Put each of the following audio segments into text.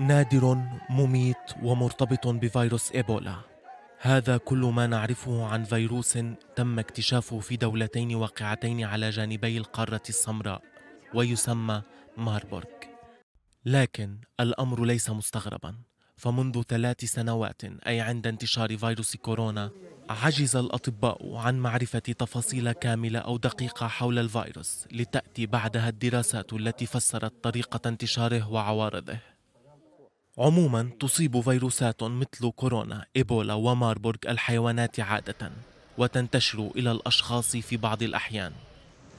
نادر مميت ومرتبط بفيروس إيبولا هذا كل ما نعرفه عن فيروس تم اكتشافه في دولتين واقعتين على جانبي القارة السمراء ويسمى ماربورغ لكن الأمر ليس مستغربا فمنذ ثلاث سنوات أي عند انتشار فيروس كورونا عجز الأطباء عن معرفة تفاصيل كاملة أو دقيقة حول الفيروس لتأتي بعدها الدراسات التي فسرت طريقة انتشاره وعوارضه عموما تصيب فيروسات مثل كورونا إيبولا وماربورغ الحيوانات عادة وتنتشر إلى الأشخاص في بعض الأحيان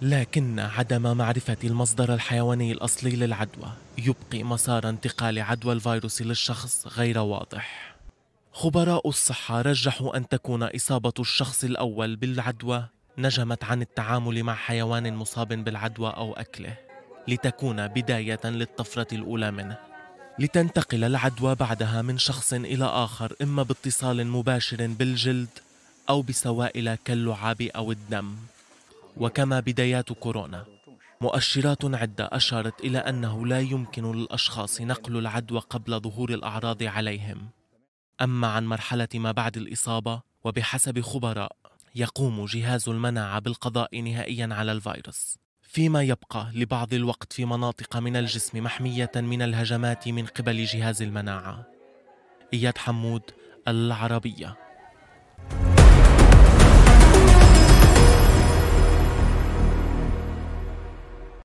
لكن عدم معرفة المصدر الحيواني الأصلي للعدوى يبقي مسار انتقال عدوى الفيروس للشخص غير واضح خبراء الصحة رجحوا أن تكون إصابة الشخص الأول بالعدوى نجمت عن التعامل مع حيوان مصاب بالعدوى أو أكله لتكون بداية للطفرة الأولى منه لتنتقل العدوى بعدها من شخص إلى آخر إما باتصال مباشر بالجلد أو بسوائل كاللعاب أو الدم وكما بدايات كورونا مؤشرات عدة أشارت إلى أنه لا يمكن للأشخاص نقل العدوى قبل ظهور الأعراض عليهم أما عن مرحلة ما بعد الإصابة وبحسب خبراء يقوم جهاز المناعة بالقضاء نهائيا على الفيروس فيما يبقى لبعض الوقت في مناطق من الجسم محمية من الهجمات من قبل جهاز المناعة إياد حمود العربية